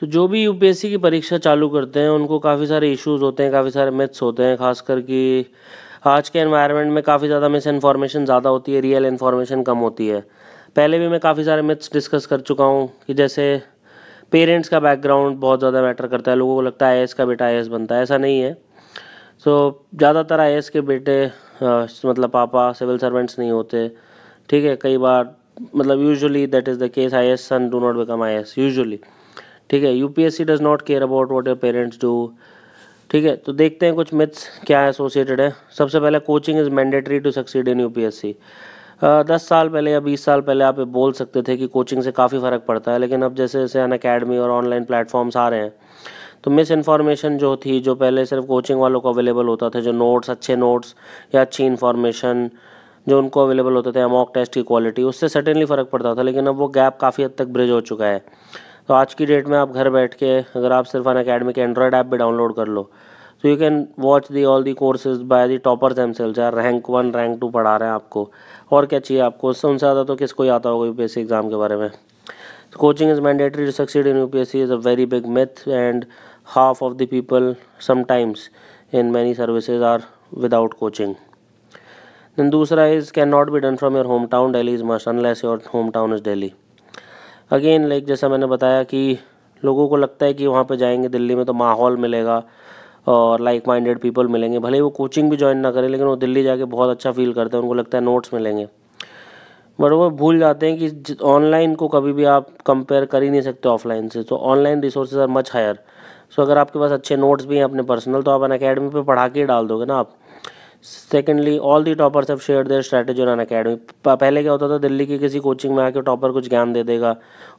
तो जो भी यू की परीक्षा चालू करते हैं उनको काफ़ी सारे इश्यूज होते हैं काफ़ी सारे मिथ्स होते हैं खास करके आज के एनवायरनमेंट में काफ़ी ज़्यादा मिस इन्फॉर्मेशन ज़्यादा होती है रियल इन्फॉर्मेशन कम होती है पहले भी मैं काफ़ी सारे मिथ्स डिस्कस कर चुका हूँ कि जैसे पेरेंट्स का बैकग्राउंड बहुत ज़्यादा मैटर करता है लोगों को लगता है आई का बेटा आई बनता है ऐसा नहीं है तो ज़्यादातर आई के बेटे आ, मतलब पापा सिविल सर्वेंट्स नहीं होते ठीक है कई बार मतलब usually that is the case I S son do not become I S usually ठीक है UPSC does not care about what your parents do ठीक है तो देखते हैं कुछ मिथ्स क्या एसोसिएटेड है सबसे पहले coaching is mandatory to succeed in UPSC दस साल पहले या बीस साल पहले आप बोल सकते थे कि कोचिंग से काफ़ी फ़र्क पड़ता है लेकिन अब जैसे जैसे अन अकेडमी और ऑनलाइन प्लेटफॉर्म्स आ रहे हैं तो मिस इन्फॉर्मेशन जो थी जो पहले सिर्फ कोचिंग वालों को अवेलेबल होता था जो नोट्स अच्छे नोट्स या अच्छी इन्फॉर्मेशन जो उनको अवेलेबल होते थे मॉक टेस्ट की क्वालिटी उससे सर्टेनली फ़र्क पड़ता था लेकिन अब वो गैप काफ़ी हद तक ब्रिज हो चुका है तो आज की डेट में आप घर बैठ के अगर आप सिर्फ अन अकेडमी के एंड्रॉयड ऐप भी डाउनलोड कर लो तो you can watch the all the courses by the toppers themselves यार रैंक वन रैंक टू पढ़ा रहे हैं आपको और क्या चाहिए आपको उससे उनसे ज़्यादा तो किसको ही आता होगा यू पी एग्ज़ाम के बारे में तो coaching is mandatory to succeed in you is a very big myth and half of the people sometimes in many services are without coaching then दूसरा is can not be done from your home town Delhi is must unless your home town is Delhi again like जैसा मैंने बताया कि लोगों को लगता है कि वहाँ पे जाएंगे दिल्ली में तो माहौल मिलेगा और लाइक माइंडेड पीपल मिलेंगे भले वो कोचिंग भी ज्वाइन ना करें लेकिन वो दिल्ली जाके बहुत अच्छा फील करते हैं उनको लगता है नोट्स मिलेंगे बट वो भूल जाते हैं कि ऑनलाइन को कभी भी आप कंपेयर कर ही नहीं सकते ऑफलाइन से तो online resources are much higher so अगर आपके पास अच्छे नोट्स भी हैं अपने पर्सनल तो आप अन अकेडमी पर पढ़ा के डाल दोगे ना आप secondly all the toppers have share their strategy on academy पहले क्या होता था दिल्ली की किसी कोचिंग में आके टॉपर कुछ ज्ञान दे देगा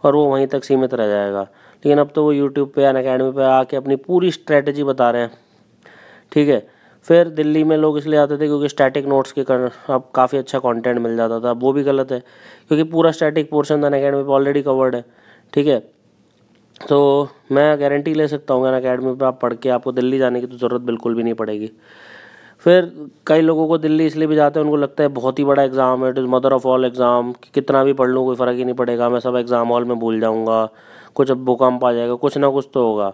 और वो वहीं तक सीमित रह जाएगा लेकिन अब तो वो यूट्यूब पे अन अकेडमी पर आके अपनी पूरी स्ट्रैटेजी बता रहे हैं ठीक है फिर दिल्ली में लोग इसलिए आते थे क्योंकि स्टैटिक नोट्स के कारण अब काफ़ी अच्छा कंटेंट मिल जाता था वो भी गलत है क्योंकि पूरा स्टैटिक पोर्शन अन अकेडमी पर ऑलरेडी कवर्ड है ठीक है तो मैं गारंटी ले सकता हूँ अन अकेडमी पर आप पढ़ के आपको दिल्ली जाने की तो ज़रूरत बिल्कुल भी नहीं पड़ेगी फिर कई लोगों को दिल्ली इसलिए भी जाते हैं उनको लगता है बहुत ही बड़ा एग्ज़ाम है it is mother of all exam कितना भी पढ़ लूँ कोई फ़र्क ही नहीं पड़ेगा मैं सब एग्ज़ाम हॉल में भूल जाऊँगा कुछ अब भूकंप आ जाएगा कुछ ना कुछ तो होगा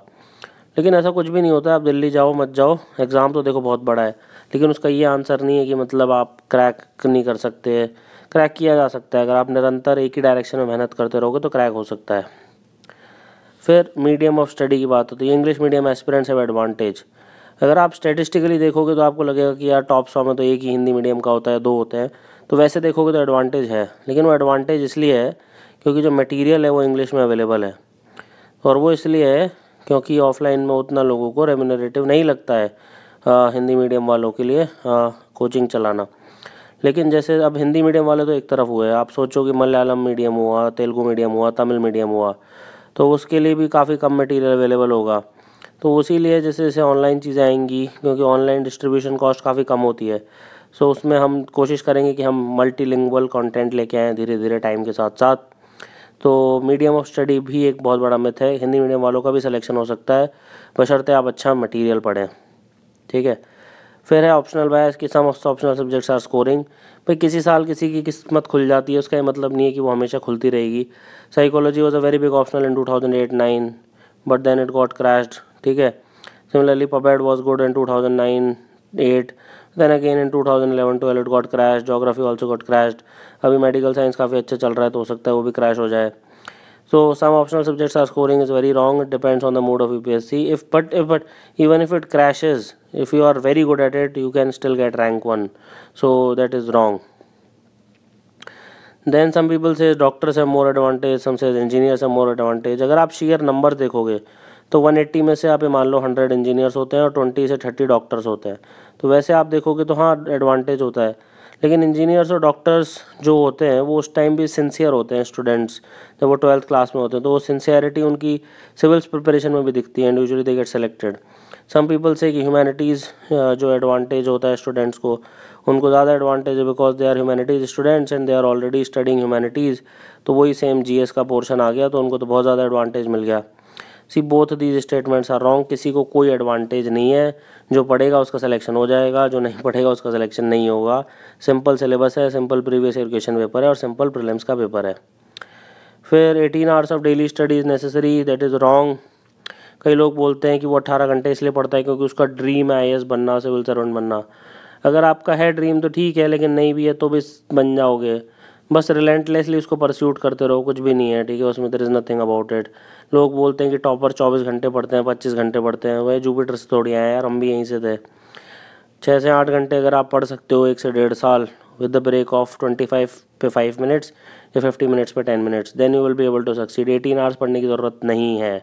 लेकिन ऐसा कुछ भी नहीं होता आप दिल्ली जाओ मत जाओ एग्ज़ाम तो देखो बहुत बड़ा है लेकिन उसका ये आंसर नहीं है कि मतलब आप क्रैक नहीं कर सकते क्रैक किया जा सकता है अगर आप निरंतर एक ही डायरेक्शन में मेहनत करते रहोगे तो क्रैक हो सकता है फिर मीडियम ऑफ स्टडी की बात होती है इंग्लिश मीडियम एक्सपीरियंस एव एडवांटेज अगर आप स्टेटिस्टिकली देखोगे तो आपको लगेगा कि यार टॉप सौ में तो एक ही हिंदी मीडियम का होता है दो होते हैं तो वैसे देखोगे तो एडवांटेज है लेकिन वो एडवांटेज इसलिए है क्योंकि जो मटेरियल है वो इंग्लिश में अवेलेबल है और वो इसलिए है क्योंकि ऑफलाइन में उतना लोगों को रेमिनरेटिव नहीं लगता है आ, हिंदी मीडियम वालों के लिए आ, कोचिंग चलाना लेकिन जैसे अब हिंदी मीडियम वाले तो एक तरफ हुए आप सोचो कि मलयालम मीडियम हुआ तेलुगू मीडियम हुआ तमिल मीडियम हुआ तो उसके लिए भी काफ़ी कम मटेरियल अवेलेबल होगा तो उसी लिए जैसे जैसे ऑनलाइन चीज़ें आएंगी क्योंकि ऑनलाइन डिस्ट्रीब्यूशन कॉस्ट काफ़ी कम होती है सो so, उसमें हम कोशिश करेंगे कि हम मल्टी लिंगल कॉन्टेंट लेके आएँ धीरे धीरे टाइम के साथ साथ तो मीडियम ऑफ स्टडी भी एक बहुत बड़ा मिथ है हिंदी मीडियम वालों का भी सिलेक्शन हो सकता है बशर्ते आप अच्छा मटीरियल पढ़ें ठीक है फिर है ऑप्शनल बायस कि some of optional subjects are scoring भाई किसी साल किसी की किस्मत खुल जाती है उसका ये मतलब नहीं है कि वो हमेशा खुलती रहेगी psychology was a very big optional in two thousand eight nine but then it got crashed ठीक है similarly PubAd was good in two thousand nine eight then again in two thousand eleven to एलेट got crash geography also got crashed अभी medical science काफ़ी अच्छा चल रहा है तो हो सकता है वो भी क्रैश हो जाए so some optional subjects are scoring is very wrong it depends on the mood of U P S C if but if but even if it crashes if you are very good at it you can still get rank one so that is wrong then some people say doctors है more advantage सम से engineers have more advantage अगर आप share number देखोगे तो 180 में से आप मान लो 100 इंजीनियर्स होते हैं और 20 से 30 डॉक्टर्स होते हैं तो वैसे आप देखोगे तो हाँ एडवांटेज होता है लेकिन इंजीनियर्स और डॉक्टर्स जो होते हैं वो उस टाइम भी सिंसियर होते हैं स्टूडेंट्स जब वो ट्वेल्थ क्लास में होते हैं तो वो सिंसियरिटी उनकी सिविल्स प्रिपरेशन में भी दिखती है and usually they get selected some people say कि ह्यूमैनिटीज़ जो एडवांटेज होता है स्टूडेंट्स को उनको ज़्यादा एडवांटेज है because they are humanities students and they are already studying humanities तो वही सेम जी का पोर्शन आ गया तो उनको तो बहुत ज़्यादा एडवांटेज मिल गया see both these statements are wrong किसी को कोई एडवांटेज नहीं है जो पढ़ेगा उसका सिलेक्शन हो जाएगा जो नहीं पढ़ेगा उसका सिलेक्शन नहीं होगा सिंपल सिलेबस है simple previous year question paper है और सिंपल प्रिलिम्स का पेपर है फिर eighteen hours of daily study is necessary that is wrong कई लोग बोलते हैं कि वो अट्ठारह घंटे इसलिए पढ़ता है क्योंकि उसका ड्रीम है आई बनना सिविल सर्वेंट बनना अगर आपका है ड्रीम तो ठीक है लेकिन नहीं भी है तो भी बन जाओगे बस रिलेंटलेसली उसको परस्यूट करते रहो कुछ भी नहीं है ठीक है उसमें there is nothing about it लोग बोलते हैं कि टॉपर चौबीस घंटे पढ़ते हैं पच्चीस घंटे पढ़ते हैं वह जूपिटर से थोड़ी आए यार हम भी यहीं से थे छः से आठ घंटे अगर आप पढ़ सकते हो एक से डेढ़ साल with the break of twenty five पे फाइव मिनट्स या फिफ्टी मिनट्स पे ten minutes then you will be able to succeed eighteen hours पढ़ने की ज़रूरत नहीं है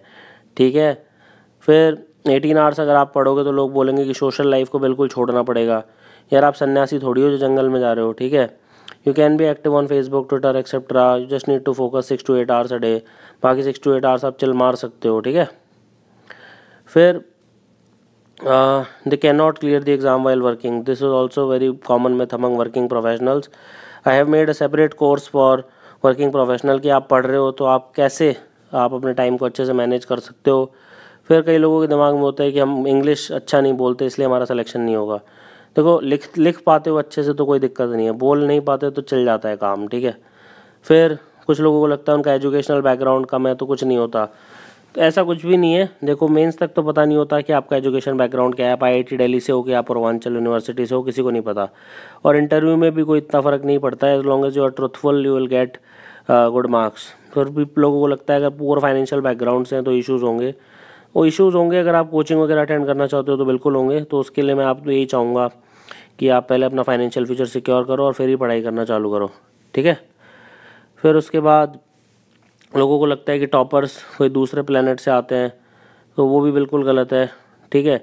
ठीक है फिर एटीन आवर्स अगर आप पढ़ोगे तो लोग बोलेंगे कि सोशल लाइफ को बिल्कुल छोड़ना पड़ेगा यार आप सन्यासी थोड़ी हो जो जंगल में जा रहे हो ठीक है यू कैन भी active on Facebook Twitter etcetera you just need to focus six to eight hours a day बाकी सिक्स टू एट आवर्स आप चल मार सकते हो ठीक है फिर they can not clear the exam while working this is also very common myth among working professionals I have made a separate course for working professional कि आप पढ़ रहे हो तो आप कैसे आप अपने टाइम को अच्छे से मैनेज कर सकते हो फिर कई लोगों के दिमाग में होता है कि हम इंग्लिश अच्छा नहीं बोलते इसलिए हमारा सिलेक्शन नहीं होगा देखो लिख लिख पाते हो अच्छे से तो कोई दिक्कत नहीं है बोल नहीं पाते तो चल जाता है काम ठीक है फिर कुछ लोगों को लगता है उनका एजुकेशनल बैकग्राउंड कम है तो कुछ नहीं होता तो ऐसा कुछ भी नहीं है देखो मेंस तक तो पता नहीं होता कि आपका एजुकेशन बैकग्राउंड क्या है आप आई दिल्ली से हो कि आप पूर्वांचल यूनिवर्सिटी से हो किसी को नहीं पता और इंटरव्यू में भी कोई इतना फ़र्क नहीं पड़ता है as long as you are truthful you will get good marks फिर भी लोगों को लगता है अगर पुअर फाइनेंशियल बैकग्राउंड से हैं तो इशूज़ होंगे वो इश्यूज़ होंगे अगर आप कोचिंग वगैरह अटेंड करना चाहते हो तो बिल्कुल होंगे तो उसके लिए मैं आप तो यही चाहूँगा कि आप पहले अपना फाइनेंशियल फ्यूचर सिक्योर करो और फिर ही पढ़ाई करना चालू करो ठीक है फिर उसके बाद लोगों को लगता है कि टॉपर्स कोई दूसरे प्लानट से आते हैं तो वो भी बिल्कुल गलत है ठीक है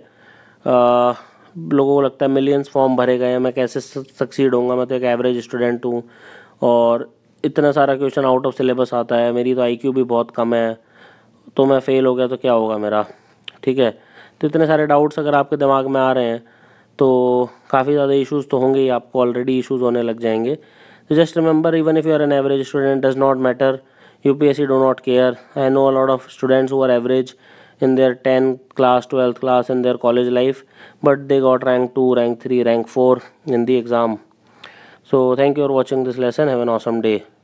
लोगों को लगता है मिलियंस फॉर्म भरे गए हैं मैं कैसे सक्सीड होऊंगा मैं तो एक एवरेज स्टूडेंट हूँ और इतना सारा क्वेश्चन आउट ऑफ सिलेबस आता है मेरी तो आईक्यू भी बहुत कम है तो मैं फ़ेल हो गया तो क्या होगा मेरा ठीक है तो इतने सारे डाउट्स अगर आपके दिमाग में आ रहे हैं तो काफ़ी ज़्यादा इश्यूज़ तो होंगे ही आपको ऑलरेडी इश्यूज़ होने लग जाएंगे तो just remember even if you are an average student does not matter U P S C do not care I know a lot of students who are average in their tenth class twelfth class in their college life but they got rank two rank three rank four in the exam so thank you for watching this lesson have an awesome day